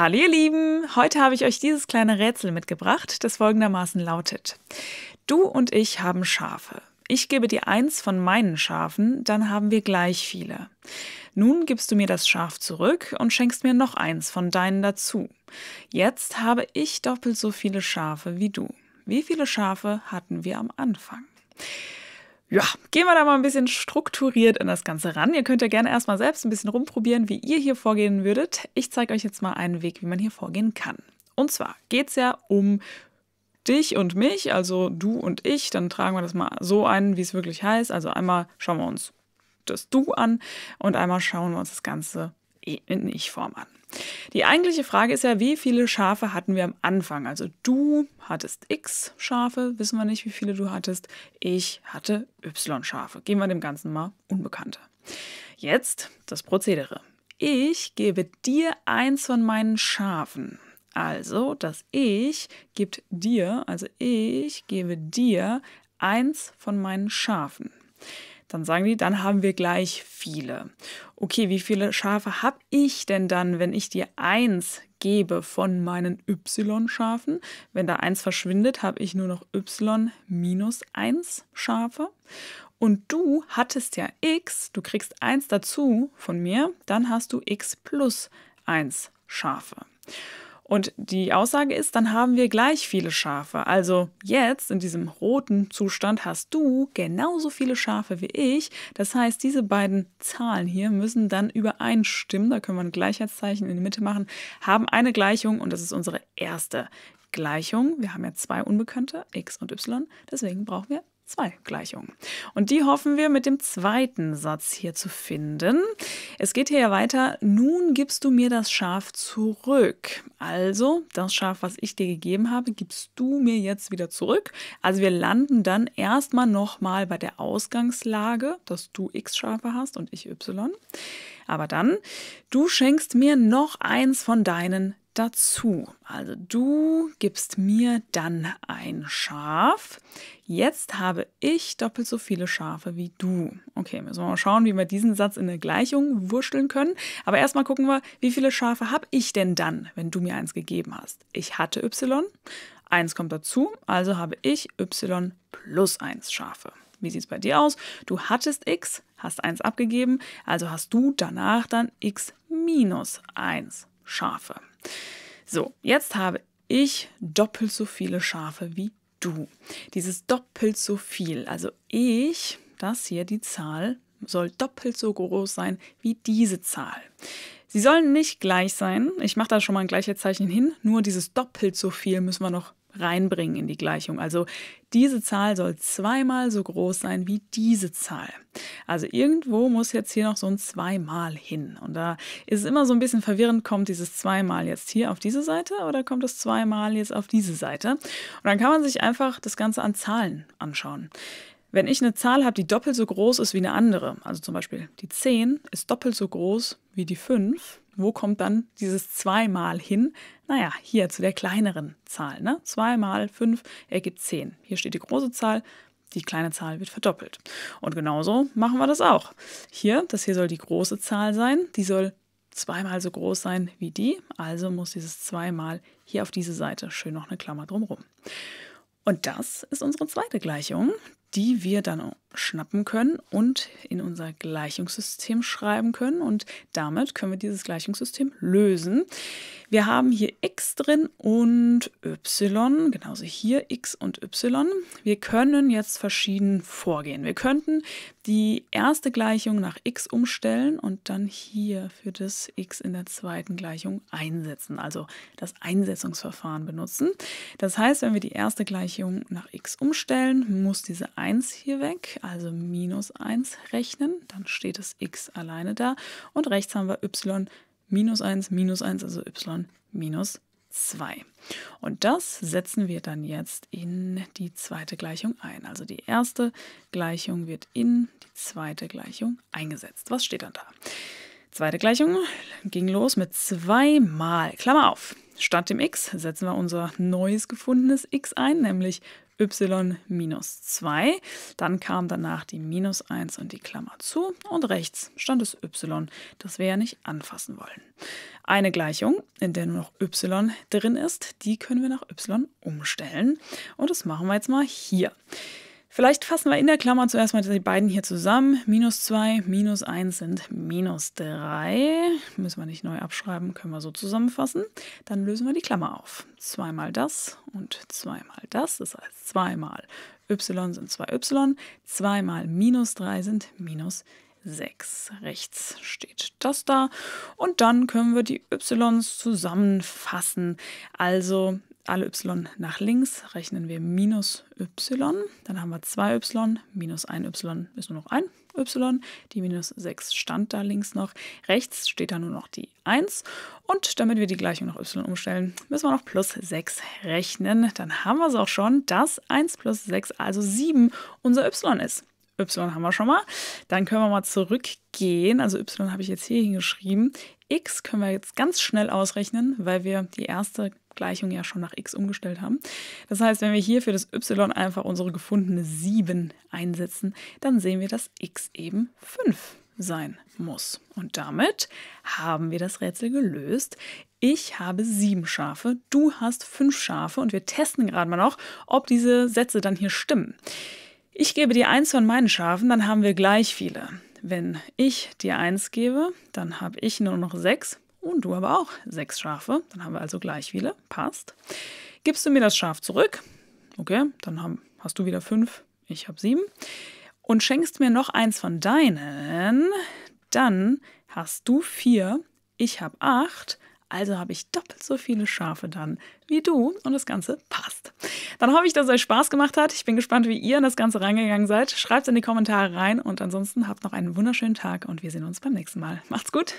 Hallo ihr Lieben, heute habe ich euch dieses kleine Rätsel mitgebracht, das folgendermaßen lautet. Du und ich haben Schafe. Ich gebe dir eins von meinen Schafen, dann haben wir gleich viele. Nun gibst du mir das Schaf zurück und schenkst mir noch eins von deinen dazu. Jetzt habe ich doppelt so viele Schafe wie du. Wie viele Schafe hatten wir am Anfang? ja, gehen wir da mal ein bisschen strukturiert an das Ganze ran. Ihr könnt ja gerne erstmal selbst ein bisschen rumprobieren, wie ihr hier vorgehen würdet. Ich zeige euch jetzt mal einen Weg, wie man hier vorgehen kann. Und zwar geht es ja um dich und mich, also du und ich. Dann tragen wir das mal so ein, wie es wirklich heißt. Also einmal schauen wir uns das Du an und einmal schauen wir uns das Ganze in Ich-Form an. Die eigentliche Frage ist ja, wie viele Schafe hatten wir am Anfang? Also du hattest x Schafe, wissen wir nicht, wie viele du hattest. Ich hatte y Schafe. Gehen wir dem Ganzen mal unbekannter. Jetzt das Prozedere. Ich gebe dir eins von meinen Schafen. Also das Ich gibt dir, also ich gebe dir eins von meinen Schafen. Dann sagen die, dann haben wir gleich viele. Okay, wie viele Schafe habe ich denn dann, wenn ich dir eins gebe von meinen Y-Schafen? Wenn da eins verschwindet, habe ich nur noch Y minus 1 Schafe. Und du hattest ja X, du kriegst 1 dazu von mir, dann hast du X plus 1 Schafe. Und die Aussage ist, dann haben wir gleich viele Schafe. Also jetzt in diesem roten Zustand hast du genauso viele Schafe wie ich. Das heißt, diese beiden Zahlen hier müssen dann übereinstimmen. Da können wir ein Gleichheitszeichen in die Mitte machen, haben eine Gleichung und das ist unsere erste Gleichung. Wir haben ja zwei Unbekannte, x und y. Deswegen brauchen wir zwei Gleichungen. Und die hoffen wir mit dem zweiten Satz hier zu finden. Es geht hier ja weiter, nun gibst du mir das Schaf zurück. Also das Schaf, was ich dir gegeben habe, gibst du mir jetzt wieder zurück. Also wir landen dann erstmal nochmal bei der Ausgangslage, dass du x Schafe hast und ich y. Aber dann, du schenkst mir noch eins von deinen dazu. Also du gibst mir dann ein Schaf. Jetzt habe ich doppelt so viele Schafe wie du. Okay, müssen wir mal schauen, wie wir diesen Satz in der Gleichung wurschteln können. Aber erstmal gucken wir, wie viele Schafe habe ich denn dann, wenn du mir eins gegeben hast? Ich hatte y, eins kommt dazu, also habe ich y plus eins Schafe. Wie sieht es bei dir aus? Du hattest x, hast 1 abgegeben, also hast du danach dann x minus 1 Schafe. So, jetzt habe ich doppelt so viele Schafe wie du. Dieses doppelt so viel, also ich, das hier, die Zahl, soll doppelt so groß sein wie diese Zahl. Sie sollen nicht gleich sein. Ich mache da schon mal ein gleiches Zeichen hin. Nur dieses doppelt so viel müssen wir noch reinbringen in die Gleichung. Also diese Zahl soll zweimal so groß sein wie diese Zahl. Also irgendwo muss jetzt hier noch so ein zweimal hin. Und da ist es immer so ein bisschen verwirrend, kommt dieses zweimal jetzt hier auf diese Seite oder kommt das zweimal jetzt auf diese Seite? Und dann kann man sich einfach das Ganze an Zahlen anschauen. Wenn ich eine Zahl habe, die doppelt so groß ist wie eine andere, also zum Beispiel die 10 ist doppelt so groß wie die 5, wo kommt dann dieses 2 mal hin? Naja, hier zu der kleineren Zahl. Ne? 2 mal 5 ergibt 10. Hier steht die große Zahl, die kleine Zahl wird verdoppelt. Und genauso machen wir das auch. Hier, das hier soll die große Zahl sein, die soll zweimal so groß sein wie die, also muss dieses 2 mal hier auf diese Seite schön noch eine Klammer drumherum. Und das ist unsere zweite Gleichung, die wir dann schnappen können und in unser Gleichungssystem schreiben können. Und damit können wir dieses Gleichungssystem lösen. Wir haben hier x drin und y, genauso hier x und y. Wir können jetzt verschieden vorgehen. Wir könnten die erste Gleichung nach x umstellen und dann hier für das x in der zweiten Gleichung einsetzen, also das Einsetzungsverfahren benutzen. Das heißt, wenn wir die erste Gleichung nach x umstellen, muss diese 1 hier weg, also minus 1 rechnen, dann steht das x alleine da. Und rechts haben wir y minus 1 minus 1, also y minus 2. Und das setzen wir dann jetzt in die zweite Gleichung ein. Also die erste Gleichung wird in die zweite Gleichung eingesetzt. Was steht dann da? Zweite Gleichung ging los mit 2 mal, Klammer auf, Statt dem x setzen wir unser neues gefundenes x ein, nämlich y minus 2. Dann kam danach die minus 1 und die Klammer zu und rechts stand das y, das wir ja nicht anfassen wollen. Eine Gleichung, in der nur noch y drin ist, die können wir nach y umstellen und das machen wir jetzt mal hier. Vielleicht fassen wir in der Klammer zuerst mal die beiden hier zusammen. Minus 2, minus 1 sind minus 3. Müssen wir nicht neu abschreiben, können wir so zusammenfassen. Dann lösen wir die Klammer auf. Zweimal das und zweimal das, das heißt zweimal y sind 2y, zweimal minus 3 sind minus 6. Rechts steht das da und dann können wir die y's zusammenfassen. Also alle y nach links, rechnen wir minus y. Dann haben wir 2y, minus 1y ist nur noch ein y. Die minus 6 stand da links noch. Rechts steht da nur noch die 1. Und damit wir die Gleichung nach y umstellen, müssen wir noch plus 6 rechnen. Dann haben wir es auch schon, dass 1 plus 6, also 7, unser y ist y haben wir schon mal. Dann können wir mal zurückgehen. Also y habe ich jetzt hier hingeschrieben. x können wir jetzt ganz schnell ausrechnen, weil wir die erste Gleichung ja schon nach x umgestellt haben. Das heißt, wenn wir hier für das y einfach unsere gefundene 7 einsetzen, dann sehen wir, dass x eben 5 sein muss. Und damit haben wir das Rätsel gelöst. Ich habe sieben Schafe, du hast fünf Schafe und wir testen gerade mal noch, ob diese Sätze dann hier stimmen. Ich gebe dir eins von meinen Schafen, dann haben wir gleich viele. Wenn ich dir eins gebe, dann habe ich nur noch sechs, und du aber auch sechs Schafe, dann haben wir also gleich viele, passt. Gibst du mir das Schaf zurück, okay, dann haben, hast du wieder fünf, ich habe sieben, und schenkst mir noch eins von deinen, dann hast du vier, ich habe acht, also habe ich doppelt so viele Schafe dann wie du und das Ganze passt. Dann hoffe ich, dass es euch Spaß gemacht hat. Ich bin gespannt, wie ihr in das Ganze reingegangen seid. Schreibt es in die Kommentare rein und ansonsten habt noch einen wunderschönen Tag und wir sehen uns beim nächsten Mal. Macht's gut!